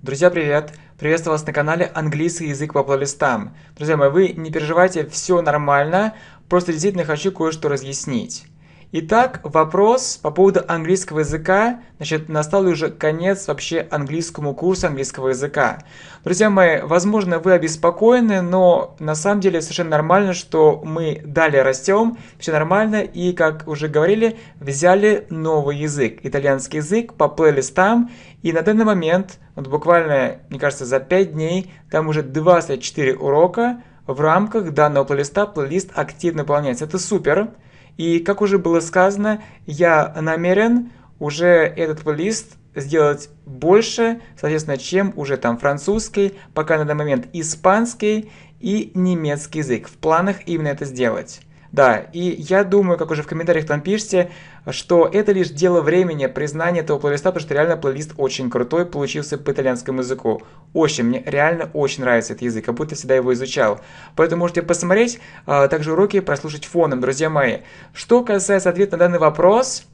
Друзья, привет! Приветствую вас на канале «Английский язык по плейлистам». Друзья мои, вы не переживайте, все нормально, просто действительно хочу кое-что разъяснить. Итак, вопрос по поводу английского языка. Значит, настал уже конец вообще английскому курсу английского языка. Друзья мои, возможно, вы обеспокоены, но на самом деле совершенно нормально, что мы далее растем, все нормально, и, как уже говорили, взяли новый язык, итальянский язык по плейлистам, и на данный момент, вот буквально, мне кажется, за 5 дней, там уже 24 урока, в рамках данного плейлиста плейлист активно выполняется. Это супер. И как уже было сказано, я намерен уже этот плейлист сделать больше, соответственно, чем уже там французский, пока на данный момент испанский и немецкий язык. В планах именно это сделать. Да, и я думаю, как уже в комментариях там пишете, что это лишь дело времени, признания этого плейлиста, потому что реально плейлист очень крутой получился по итальянскому языку. Очень, мне реально очень нравится этот язык, как будто всегда его изучал. Поэтому можете посмотреть, а также уроки прослушать фоном, друзья мои. Что касается ответа на данный вопрос,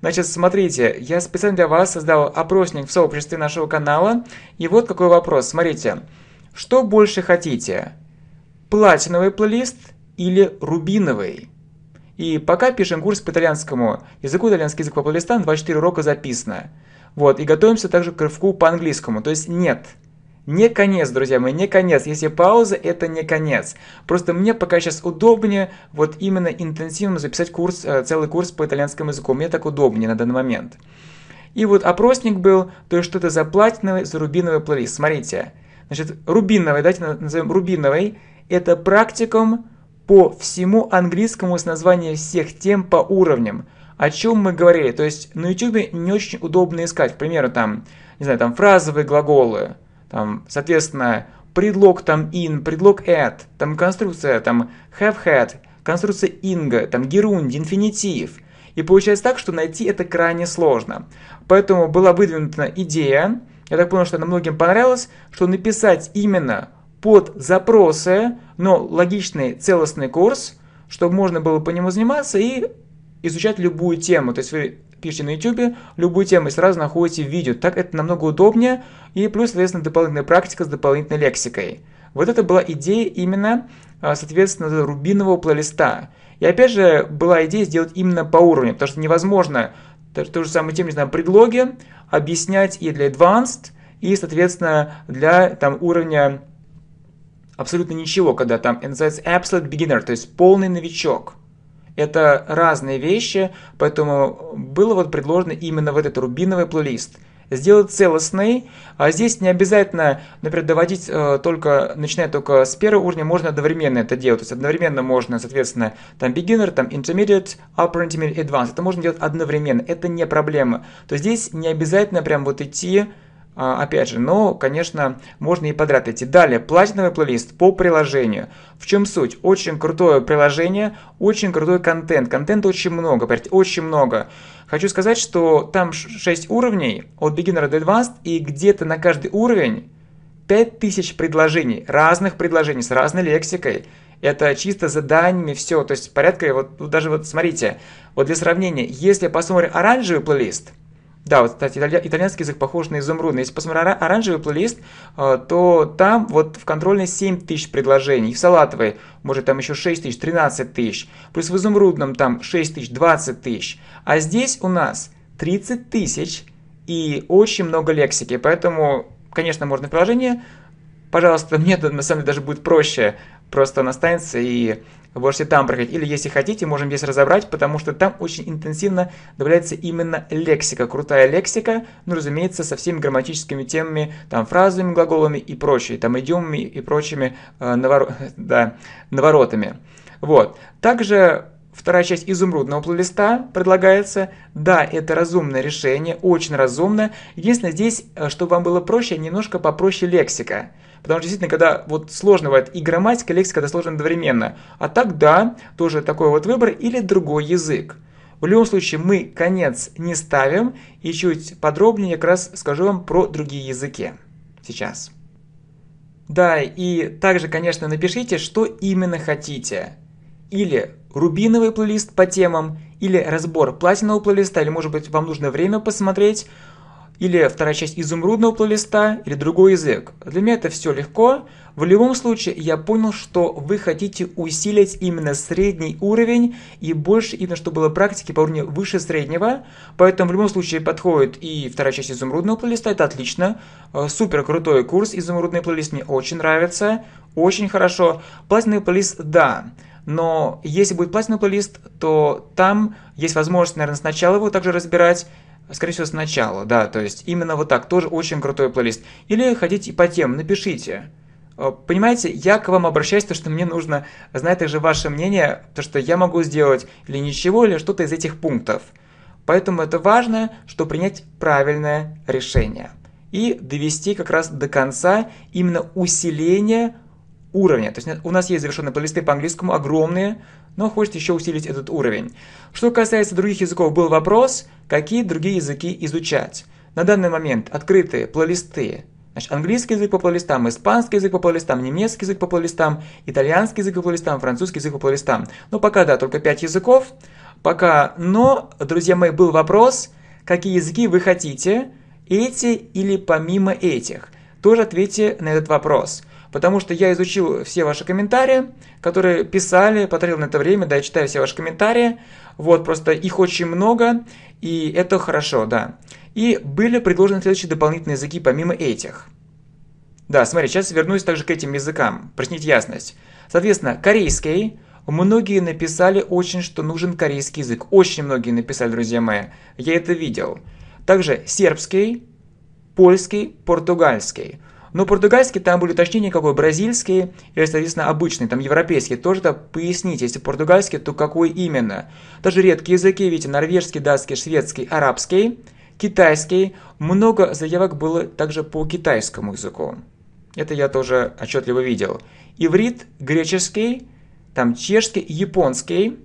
Значит, смотрите, я специально для вас создал опросник в сообществе нашего канала. И вот какой вопрос. Смотрите, что больше хотите? Платиновый плейлист – или рубиновый. И пока пишем курс по итальянскому языку, итальянский язык по плейлистам, 24 урока записано. Вот, и готовимся также к рывку по английскому, то есть нет. Не конец, друзья мои, не конец. Если пауза, это не конец. Просто мне пока сейчас удобнее вот именно интенсивно записать курс, э, целый курс по итальянскому языку. Мне так удобнее на данный момент. И вот опросник был, то есть что то за платиновый, за рубиновый плейлист. Смотрите, значит, рубиновый, давайте назовем рубиновый, это практикум по всему английскому с названием всех тем по уровням. О чем мы говорили, то есть на YouTube не очень удобно искать, к примеру, там, не знаю, там фразовые глаголы, там, соответственно, предлог там in, предлог at, там конструкция там have had, конструкция inga, там герунд, инфинитив. И получается так, что найти это крайне сложно. Поэтому была выдвинута идея, я так понял, что она многим понравилась, что написать именно под запросы, но логичный целостный курс, чтобы можно было по нему заниматься и изучать любую тему. То есть вы пишите на YouTube любую тему и сразу находите видео. Так это намного удобнее и плюс, соответственно, дополнительная практика с дополнительной лексикой. Вот это была идея именно, а, соответственно, рубинового плейлиста. И опять же, была идея сделать именно по уровню, потому что невозможно ту же самую тему, не знаю, предлоги объяснять и для advanced, и, соответственно, для там, уровня абсолютно ничего, когда там that's absolute beginner, то есть полный новичок. Это разные вещи, поэтому было вот предложено именно вот этот рубиновый плейлист – сделать целостный. А здесь не обязательно, например, доводить э, только, начиная только с первого уровня, можно одновременно это делать. То есть одновременно можно, соответственно, там beginner, там intermediate, upper intermediate, advanced. Это можно делать одновременно, это не проблема. То есть здесь не обязательно прям вот идти а, опять же, но, конечно, можно и подряд идти. Далее, платиновый плейлист по приложению. В чем суть? Очень крутое приложение, очень крутой контент. Контента очень много, очень много. Хочу сказать, что там 6 уровней от beginner до advanced, и где-то на каждый уровень 5000 предложений, разных предложений с разной лексикой. Это чисто заданиями, все, то есть порядка, вот даже вот смотрите, вот для сравнения, если посмотрим оранжевый плейлист – да, вот, кстати, итальянский язык похож на изумрудный. Если посмотреть оранжевый плейлист, э, то там вот в контрольной 7 тысяч предложений, в салатовой, может, там еще 6 тысяч, 13 тысяч, плюс в изумрудном там 6 тысяч, 20 тысяч. А здесь у нас 30 тысяч и очень много лексики, поэтому, конечно, можно в приложение пожалуйста, мне на самом деле даже будет проще Просто она останется и можете там проходить. Или, если хотите, можем здесь разобрать, потому что там очень интенсивно добавляется именно лексика. Крутая лексика, ну, разумеется, со всеми грамматическими темами, там, фразами, глаголами и прочее, там, идиомами и прочими э, навор... да, наворотами. Вот. Также Вторая часть изумрудного плейлиста предлагается. Да, это разумное решение, очень разумное Единственное здесь, э, чтобы вам было проще, немножко попроще лексика. Потому что действительно, когда вот сложно бывает и грамматика, и лексика, когда сложно одновременно. А тогда тоже такой вот выбор или другой язык. В любом случае мы конец не ставим и чуть подробнее я как раз скажу вам про другие языки сейчас. Да, и также, конечно, напишите, что именно хотите. Или рубиновый плейлист по темам, или разбор платинового плейлиста, или, может быть, вам нужно время посмотреть, или вторая часть изумрудного плейлиста, или другой язык. Для меня это все легко. В любом случае, я понял, что вы хотите усилить именно средний уровень и больше именно, чтобы было практики по уровню выше среднего. Поэтому в любом случае подходит и вторая часть изумрудного плейлиста, это отлично. Э, супер крутой курс, изумрудный плейлист мне очень нравится, очень хорошо. Платиновый плейлист, да. Но если будет платиновый плейлист, то там есть возможность, наверное, сначала его также разбирать, Скорее всего, сначала, да, то есть именно вот так, тоже очень крутой плейлист. Или ходите по тем, напишите. Э, понимаете, я к вам обращаюсь, то что мне нужно знать также ваше мнение, то что я могу сделать или ничего, или что-то из этих пунктов. Поэтому это важно, чтобы принять правильное решение и довести как раз до конца именно усиление уровня. То есть у нас есть завершенные плейлисты по английскому, огромные, но хочется еще усилить этот уровень. Что касается других языков, был вопрос, какие другие языки изучать. На данный момент открытые плейлисты Значит, английский язык по плейлистам, испанский язык по плейлистам, немецкий язык по плейлистам, итальянский язык по плейлистам, французский язык по плейлистам. Но ну, пока, да, только 5 языков. Пока, но, друзья мои, был вопрос, какие языки вы хотите, эти или помимо этих? Тоже ответьте на этот вопрос потому что я изучил все ваши комментарии, которые писали, потратил на это время, да, я читаю все ваши комментарии, вот, просто их очень много, и это хорошо, да. И были предложены следующие дополнительные языки помимо этих. Да, смотри, сейчас вернусь также к этим языкам, прояснить ясность. Соответственно, корейский, многие написали очень, что нужен корейский язык, очень многие написали, друзья мои, я это видел. Также сербский, польский, португальский – но ну, португальский там были уточнения какой бразильский или, соответственно, обычный, там европейский. Тоже -то поясните, если португальский, то какой именно. Даже редкие языки, видите, норвежский, датский, шведский, арабский, китайский. Много заявок было также по китайскому языку. Это я тоже отчетливо видел. Иврит, греческий, там чешский, японский.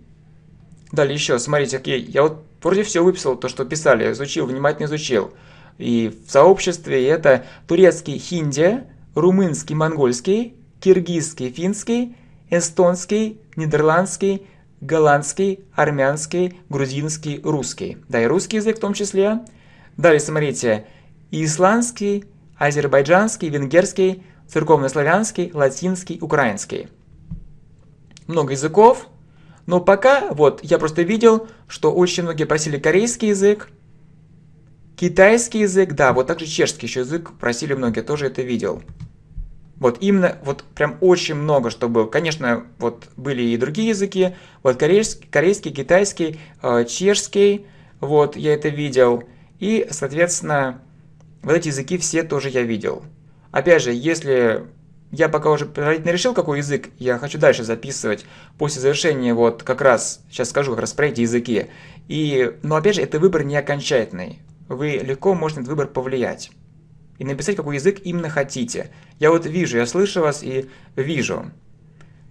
Далее еще, смотрите, окей, я вот вроде все выписал, то, что писали, изучил, внимательно изучил и в сообществе это турецкий хинди, румынский монгольский, киргизский финский, эстонский, нидерландский, голландский, армянский, грузинский, русский. Да и русский язык в том числе. Далее смотрите, исландский, азербайджанский, венгерский, церковнославянский, латинский, украинский. Много языков, но пока вот я просто видел, что очень многие просили корейский язык, Китайский язык, да, вот также чешский еще язык просили многие, тоже это видел. Вот именно, вот прям очень много, чтобы, Конечно, вот были и другие языки, вот корейский, корейский китайский, э, чешский, вот я это видел. И, соответственно, вот эти языки все тоже я видел. Опять же, если я пока уже предварительно решил, какой язык я хочу дальше записывать после завершения, вот как раз, сейчас скажу как раз про эти языки. И, но ну, опять же, это выбор не окончательный вы легко можете на этот выбор повлиять и написать, какой язык именно хотите. Я вот вижу, я слышу вас и вижу.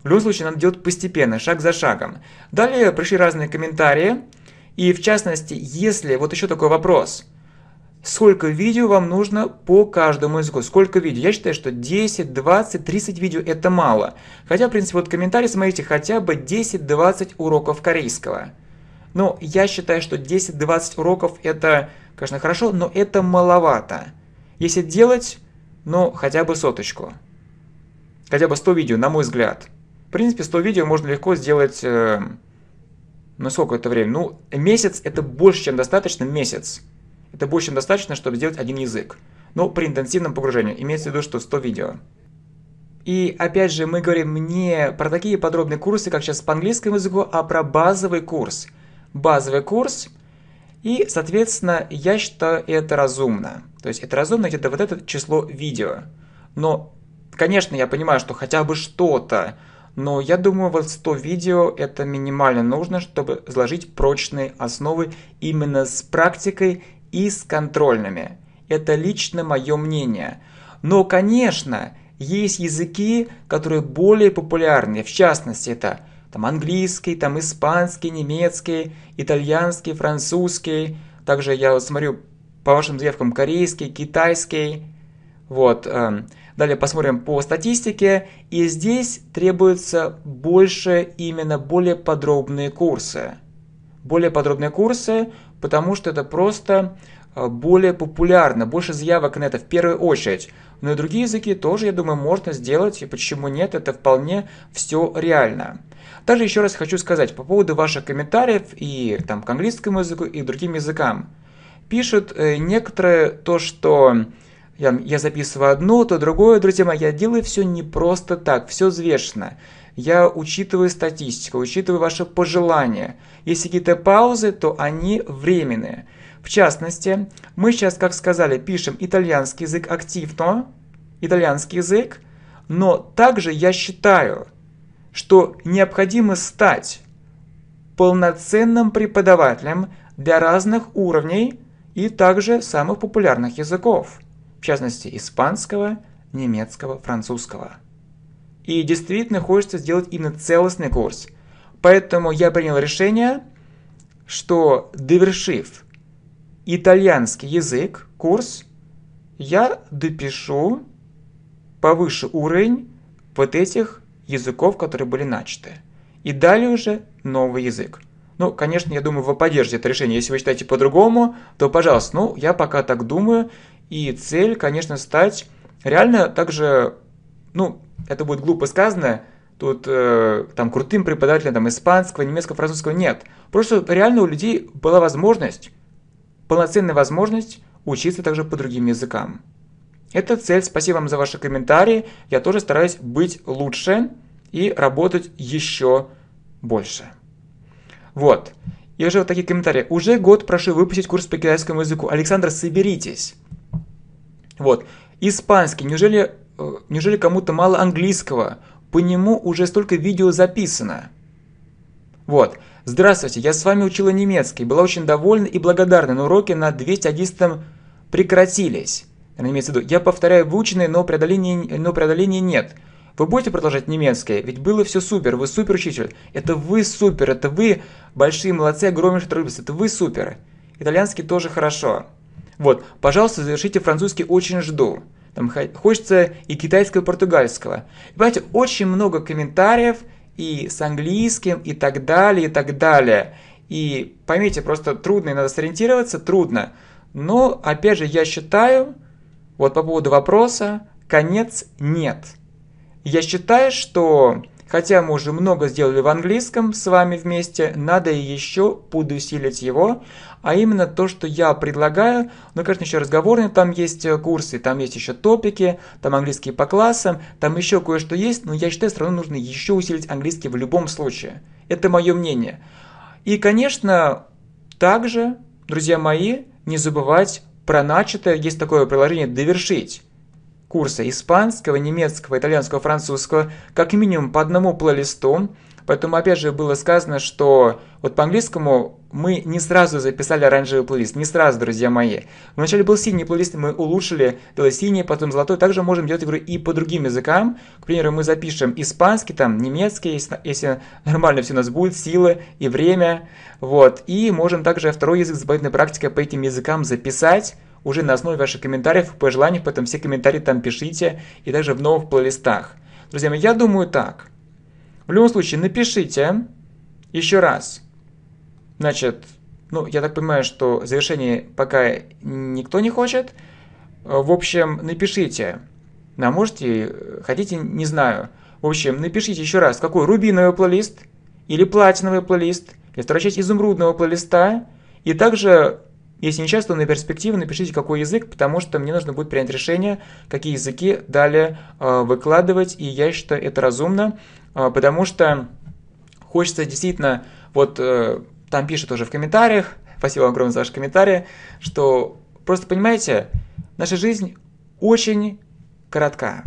В любом случае, надо делать постепенно, шаг за шагом. Далее пришли разные комментарии. И в частности, если, вот еще такой вопрос. Сколько видео вам нужно по каждому языку? Сколько видео? Я считаю, что 10, 20, 30 видео это мало. Хотя, в принципе, вот комментарии смотрите хотя бы 10-20 уроков корейского. Но ну, я считаю, что 10-20 уроков это, конечно, хорошо, но это маловато. Если делать, ну, хотя бы соточку. Хотя бы 100 видео, на мой взгляд. В принципе, 100 видео можно легко сделать... Э, ну, сколько это время? Ну, месяц это больше, чем достаточно, месяц. Это больше, чем достаточно, чтобы сделать один язык. Но при интенсивном погружении. Имеется в виду, что 100 видео. И опять же, мы говорим не про такие подробные курсы, как сейчас по английскому языку, а про базовый курс – базовый курс, и, соответственно, я считаю это разумно. То есть это разумно где-то вот это число видео. Но, конечно, я понимаю, что хотя бы что-то, но я думаю, вот 100 видео это минимально нужно, чтобы заложить прочные основы именно с практикой и с контрольными. Это лично мое мнение. Но, конечно, есть языки, которые более популярны. В частности, это там английский, там испанский, немецкий, итальянский, французский. Также я смотрю по вашим заявкам корейский, китайский. Вот. Эм, далее посмотрим по статистике. И здесь требуется больше, именно более подробные курсы. Более подробные курсы, потому что это просто э, более популярно, больше заявок на это в первую очередь. Но и другие языки тоже, я думаю, можно сделать, и почему нет, это вполне все реально. Также еще раз хочу сказать по поводу ваших комментариев и там к английскому языку и к другим языкам. Пишут э, некоторые то, что я, я записываю одно, то другое, друзья мои, я делаю все не просто так, все взвешенно. Я учитываю статистику, учитываю ваши пожелания. Если какие-то паузы, то они временные. В частности, мы сейчас, как сказали, пишем итальянский язык активно, итальянский язык, но также я считаю – что необходимо стать полноценным преподавателем для разных уровней и также самых популярных языков, в частности испанского, немецкого, французского. И действительно хочется сделать именно целостный курс. Поэтому я принял решение, что довершив итальянский язык, курс, я допишу повыше уровень вот этих языков, которые были начаты. И далее уже новый язык. Ну, конечно, я думаю, вы поддержите это решение. Если вы считаете по-другому, то, пожалуйста, ну, я пока так думаю. И цель, конечно, стать реально также, ну, это будет глупо сказано, тут э, там крутым преподавателем там, испанского, немецкого, французского нет. Просто реально у людей была возможность, полноценная возможность учиться также по другим языкам. Это цель. Спасибо вам за ваши комментарии. Я тоже стараюсь быть лучше и работать еще больше. Вот. И уже вот такие комментарии. Уже год прошу выпустить курс по китайскому языку. Александр, соберитесь. Вот. Испанский. Неужели, э, неужели кому-то мало английского? По нему уже столько видео записано. Вот. Здравствуйте, я с вами учила немецкий. Была очень довольна и благодарна, но уроки на 211 прекратились. Она имеется в виду, я повторяю выученное, но преодоления, но преодоления нет. Вы будете продолжать немецкое? Ведь было все супер, вы супер учитель. Это вы супер, это вы большие молодцы, огромнейшие трудности, это вы супер. Итальянский тоже хорошо. Вот, пожалуйста, завершите французский «Очень жду». Там хочется и китайского, и португальского. И, понимаете, очень много комментариев и с английским, и так далее, и так далее. И поймите, просто трудно, и надо сориентироваться, трудно. Но, опять же, я считаю, вот по поводу вопроса, конец нет. Я считаю, что хотя мы уже много сделали в английском с вами вместе, надо еще подусилить его, а именно то, что я предлагаю, ну, конечно, еще разговорные, там есть э, курсы, там есть еще топики, там английские по классам, там еще кое-что есть, но я считаю, все равно нужно еще усилить английский в любом случае. Это мое мнение. И, конечно, также, друзья мои, не забывать про начатое есть такое приложение «Довершить» курса испанского, немецкого, итальянского, французского, как минимум по одному плейлисту. Поэтому, опять же, было сказано, что вот по английскому мы не сразу записали оранжевый плейлист, не сразу, друзья мои. Вначале был синий плейлист, мы улучшили, делали синий, потом золотой. Также можем делать игру и по другим языкам. К примеру, мы запишем испанский, там, немецкий, если, если нормально все у нас будет, силы и время. Вот. И можем также второй язык с дополнительной практикой по этим языкам записать уже на основе ваших комментариев и пожеланий, потом все комментарии там пишите и также в новых плейлистах. Друзья мои, я думаю так. В любом случае, напишите еще раз. Значит, ну, я так понимаю, что завершение пока никто не хочет. В общем, напишите. на можете, хотите, не знаю. В общем, напишите еще раз, какой рубиновый плейлист или платиновый плейлист, или вторая часть изумрудного плейлиста, и также если не часто, то на перспективу напишите, какой язык, потому что мне нужно будет принять решение, какие языки далее э, выкладывать, и я считаю это разумно, э, потому что хочется действительно, вот э, там пишут уже в комментариях, спасибо огромное за ваши комментарии, что просто понимаете, наша жизнь очень коротка,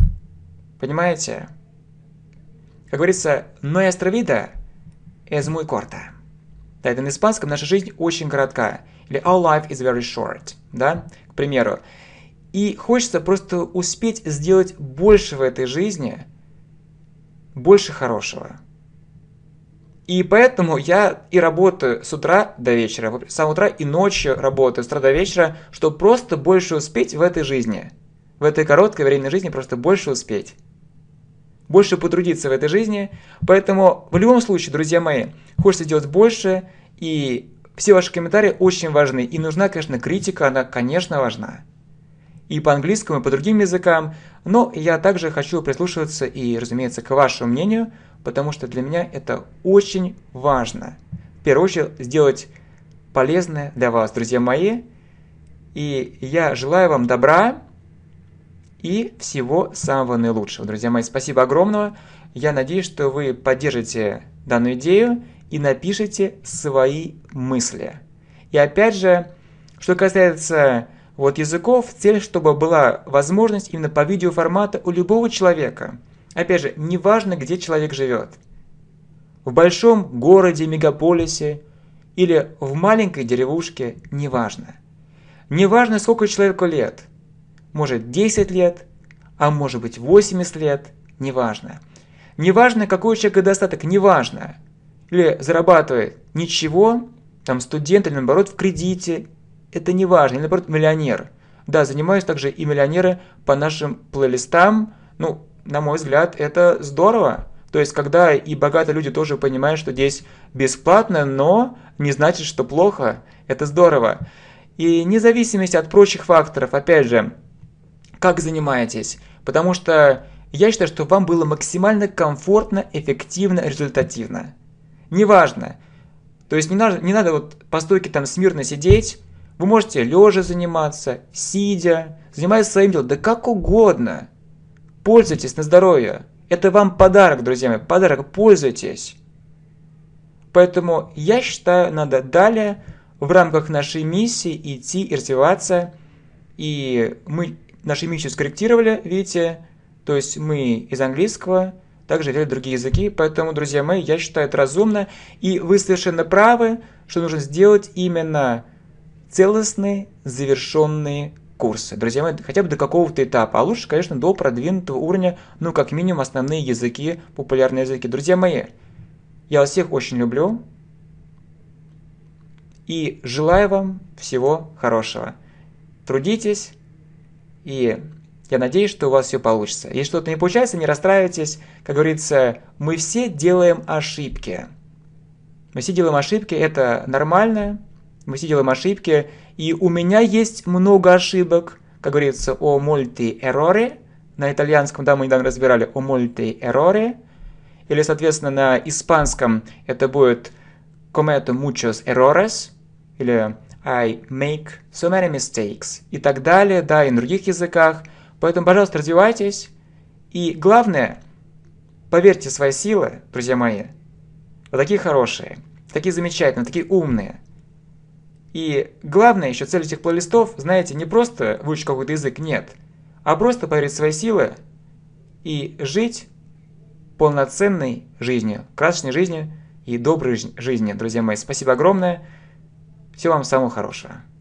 понимаете? Как говорится, «Nuestra островида, es muy corta». Да, это на испанском «Наша жизнь очень короткая или Our life is very short, да, к примеру. И хочется просто успеть сделать больше в этой жизни, больше хорошего. И поэтому я и работаю с утра до вечера, с самого утра и ночью работаю с утра до вечера, чтобы просто больше успеть в этой жизни. В этой короткой временной жизни просто больше успеть. Больше потрудиться в этой жизни. Поэтому в любом случае, друзья мои, хочется делать больше и все ваши комментарии очень важны, и нужна, конечно, критика, она, конечно, важна. И по английскому, и по другим языкам, но я также хочу прислушиваться и, разумеется, к вашему мнению, потому что для меня это очень важно. В первую очередь, сделать полезное для вас, друзья мои. И я желаю вам добра и всего самого наилучшего. Друзья мои, спасибо огромное. Я надеюсь, что вы поддержите данную идею и напишите свои мысли. И опять же, что касается вот языков, цель, чтобы была возможность именно по видеоформату у любого человека. Опять же, неважно, где человек живет. В большом городе, мегаполисе или в маленькой деревушке, неважно. Неважно, сколько человеку лет. Может 10 лет, а может быть 80 лет, неважно. Неважно, какой у человека достаток, неважно или зарабатывает ничего, там студент или наоборот в кредите, это не важно, или наоборот миллионер. Да, занимаюсь также и миллионеры по нашим плейлистам, ну, на мой взгляд, это здорово. То есть, когда и богатые люди тоже понимают, что здесь бесплатно, но не значит, что плохо, это здорово. И независимость от прочих факторов, опять же, как занимаетесь, потому что я считаю, что вам было максимально комфортно, эффективно, результативно неважно. То есть не надо, не надо вот по стойке там смирно сидеть, вы можете лежа заниматься, сидя, занимаясь своим делом, да как угодно. Пользуйтесь на здоровье. Это вам подарок, друзья мои, подарок, пользуйтесь. Поэтому я считаю, надо далее в рамках нашей миссии идти и развиваться. И мы нашу миссию скорректировали, видите, то есть мы из английского также изучали другие языки. Поэтому, друзья мои, я считаю это разумно. И вы совершенно правы, что нужно сделать именно целостные, завершенные курсы. Друзья мои, хотя бы до какого-то этапа, а лучше, конечно, до продвинутого уровня, ну, как минимум, основные языки, популярные языки. Друзья мои, я вас всех очень люблю и желаю вам всего хорошего. Трудитесь и я надеюсь, что у вас все получится. Если что-то не получается, не расстраивайтесь. Как говорится, мы все делаем ошибки. Мы все делаем ошибки, это нормально. Мы все делаем ошибки. И у меня есть много ошибок. Как говорится, о мульти эроре. На итальянском, да, мы недавно разбирали о мульти эроре. Или, соответственно, на испанском это будет cometo muchos errores. Или I make so many mistakes. И так далее, да, и на других языках – Поэтому, пожалуйста, развивайтесь. И главное, поверьте в свои силы, друзья мои. Вы такие хорошие, такие замечательные, такие умные. И главное еще цель этих плейлистов, знаете, не просто выучить какой-то язык, нет, а просто поверить в свои силы и жить полноценной жизнью, красочной жизнью и доброй жизнью, друзья мои. Спасибо огромное. Всего вам самого хорошего.